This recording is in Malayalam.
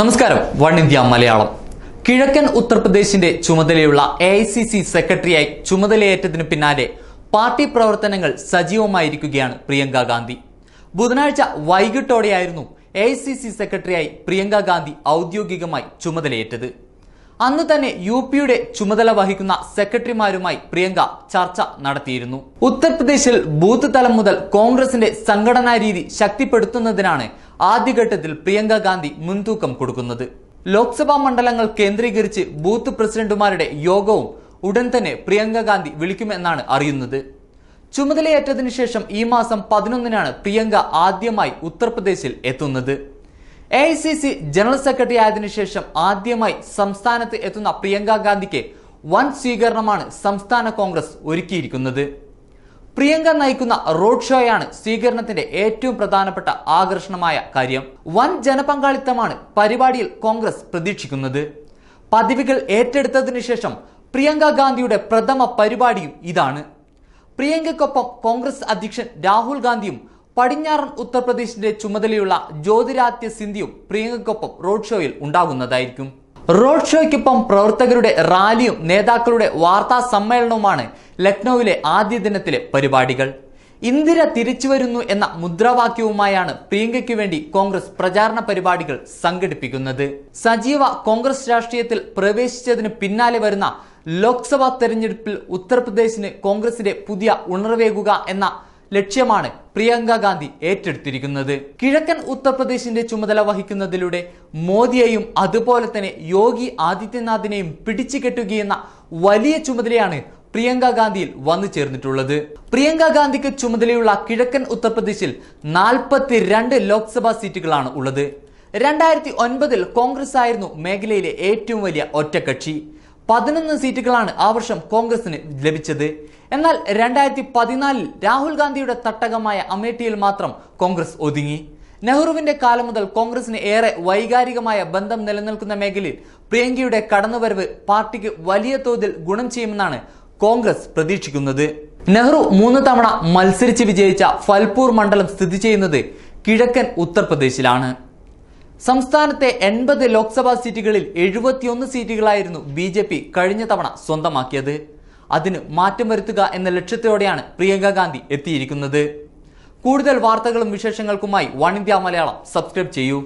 നമസ്കാരം വൺ ഇന്ത്യ മലയാളം കിഴക്കൻ ഉത്തർപ്രദേശിന്റെ ചുമതലയുള്ള എ ഐ സി സി സെക്രട്ടറിയായി ചുമതലയേറ്റതിനു പിന്നാലെ പാർട്ടി പ്രവർത്തനങ്ങൾ സജീവമായിരിക്കുകയാണ് പ്രിയങ്ക ഗാന്ധി ബുധനാഴ്ച വൈകിട്ടോടെയായിരുന്നു എ ഐ സി സി സെക്രട്ടറിയായി പ്രിയങ്ക ഗാന്ധി ഔദ്യോഗികമായി ചുമതലയേറ്റത് അന്ന് തന്നെ യു പിയുടെ ചുമതല വഹിക്കുന്ന സെക്രട്ടറിമാരുമായി പ്രിയങ്ക ചർച്ച നടത്തിയിരുന്നു ഉത്തർപ്രദേശിൽ ബൂത്ത് തലം മുതൽ കോൺഗ്രസിന്റെ സംഘടനാ രീതി ശക്തിപ്പെടുത്തുന്നതിനാണ് ആദ്യഘട്ടത്തിൽ പ്രിയങ്ക ഗാന്ധി മുൻതൂക്കം കൊടുക്കുന്നത് ലോക്സഭാ മണ്ഡലങ്ങൾ കേന്ദ്രീകരിച്ച് ബൂത്ത് പ്രസിഡന്റുമാരുടെ യോഗവും ഉടൻ തന്നെ പ്രിയങ്ക ഗാന്ധി വിളിക്കുമെന്നാണ് അറിയുന്നത് ചുമതലയേറ്റതിനു ശേഷം ഈ മാസം പതിനൊന്നിനാണ് പ്രിയങ്ക ആദ്യമായി ഉത്തർപ്രദേശിൽ എത്തുന്നത് A I C C general secretary ആയതിനു ശേഷം ആദ്യമായി സംസ്ഥാനത്ത് എത്തുന്ന പ്രിയങ്ക ഗാന്ധിക്ക് വൻ സ്വീകരണമാണ് സംസ്ഥാന കോൺഗ്രസ് ഒരുക്കിയിരിക്കുന്നത് പ്രിയങ്ക നയിക്കുന്ന റോഡ് ഷോയാണ് സ്വീകരണത്തിന്റെ ഏറ്റവും പ്രധാനപ്പെട്ട ആകർഷണമായ കാര്യം വൻ ജനപങ്കാളിത്തമാണ് പരിപാടിയിൽ കോൺഗ്രസ് പ്രതീക്ഷിക്കുന്നത് പദവികൾ ഏറ്റെടുത്തതിനു ശേഷം പ്രിയങ്ക ഗാന്ധിയുടെ പ്രഥമ പരിപാടിയും ഇതാണ് പ്രിയങ്കയ്ക്കൊപ്പം കോൺഗ്രസ് അധ്യക്ഷൻ രാഹുൽ ഗാന്ധിയും പടിഞ്ഞാറൻ ഉത്തർപ്രദേശിന്റെ ചുമതലയുള്ള ജ്യോതിരാദിത്യ സിന്ധ്യയും പ്രിയങ്കയ്ക്കൊപ്പം റോഡ് ഷോയിൽ ഉണ്ടാകുന്നതായിരിക്കും റോഡ് ഷോയ്ക്കൊപ്പം പ്രവർത്തകരുടെ റാലിയും നേതാക്കളുടെ വാർത്താ സമ്മേളനവുമാണ് ലക്നൌവിലെ ആദ്യ ദിനത്തിലെ പരിപാടികൾ ഇന്ദിര തിരിച്ചു വരുന്നു എന്ന മുദ്രാവാക്യവുമായാണ് പ്രിയങ്കയ്ക്കു വേണ്ടി കോൺഗ്രസ് പ്രചാരണ പരിപാടികൾ സംഘടിപ്പിക്കുന്നത് സജീവ കോൺഗ്രസ് രാഷ്ട്രീയത്തിൽ പ്രവേശിച്ചതിന് പിന്നാലെ വരുന്ന ലോക്സഭാ തെരഞ്ഞെടുപ്പിൽ ഉത്തർപ്രദേശിന് കോൺഗ്രസിന്റെ പുതിയ ഉണർവേകുക എന്ന ലക്ഷ്യമാണ് പ്രിയങ്ക ഗാന്ധി ഏറ്റെടുത്തിരിക്കുന്നത് കിഴക്കൻ ഉത്തർപ്രദേശിന്റെ ചുമതല വഹിക്കുന്നതിലൂടെ മോദിയെയും അതുപോലെ തന്നെ യോഗി ആദിത്യനാഥിനെയും പിടിച്ചു കെട്ടുകയെന്ന വലിയ ചുമതലയാണ് പ്രിയങ്ക ഗാന്ധിയിൽ വന്നു ചേർന്നിട്ടുള്ളത് പ്രിയങ്ക ഗാന്ധിക്ക് ചുമതലയുള്ള കിഴക്കൻ ഉത്തർപ്രദേശിൽ നാൽപ്പത്തി രണ്ട് ലോക്സഭാ സീറ്റുകളാണ് ഉള്ളത് രണ്ടായിരത്തി ഒൻപതിൽ കോൺഗ്രസ് ആയിരുന്നു മേഖലയിലെ ഏറ്റവും വലിയ ഒറ്റക്കക്ഷി പതിനൊന്ന് സീറ്റുകളാണ് ആ വർഷം കോൺഗ്രസിന് ലഭിച്ചത് എന്നാൽ രണ്ടായിരത്തി പതിനാലിൽ രാഹുൽ ഗാന്ധിയുടെ തട്ടകമായ അമേഠിയിൽ മാത്രം കോൺഗ്രസ് ഒതുങ്ങി നെഹ്റുവിന്റെ കാലം മുതൽ കോൺഗ്രസിന് ഏറെ വൈകാരികമായ ബന്ധം നിലനിൽക്കുന്ന മേഖലയിൽ പ്രിയങ്കയുടെ കടന്നുവരവ് പാർട്ടിക്ക് വലിയ തോതിൽ ഗുണം ചെയ്യുമെന്നാണ് കോൺഗ്രസ് പ്രതീക്ഷിക്കുന്നത് നെഹ്റു മൂന്ന് തവണ മത്സരിച്ച് വിജയിച്ച ഫൽപൂർ മണ്ഡലം സ്ഥിതി ചെയ്യുന്നത് കിഴക്കൻ ഉത്തർപ്രദേശിലാണ് സംസ്ഥാനത്തെ എൺപത് ലോക്സഭാ സീറ്റുകളിൽ എഴുപത്തിയൊന്ന് സീറ്റുകളായിരുന്നു ബി ജെ പി കഴിഞ്ഞ തവണ സ്വന്തമാക്കിയത് അതിന് മാറ്റം വരുത്തുക എന്ന ലക്ഷ്യത്തോടെയാണ് പ്രിയങ്ക ഗാന്ധി എത്തിയിരിക്കുന്നത് കൂടുതൽ വാർത്തകളും വിശേഷങ്ങൾക്കുമായി വൺ ഇന്ത്യ മലയാളം സബ്സ്ക്രൈബ് ചെയ്യൂ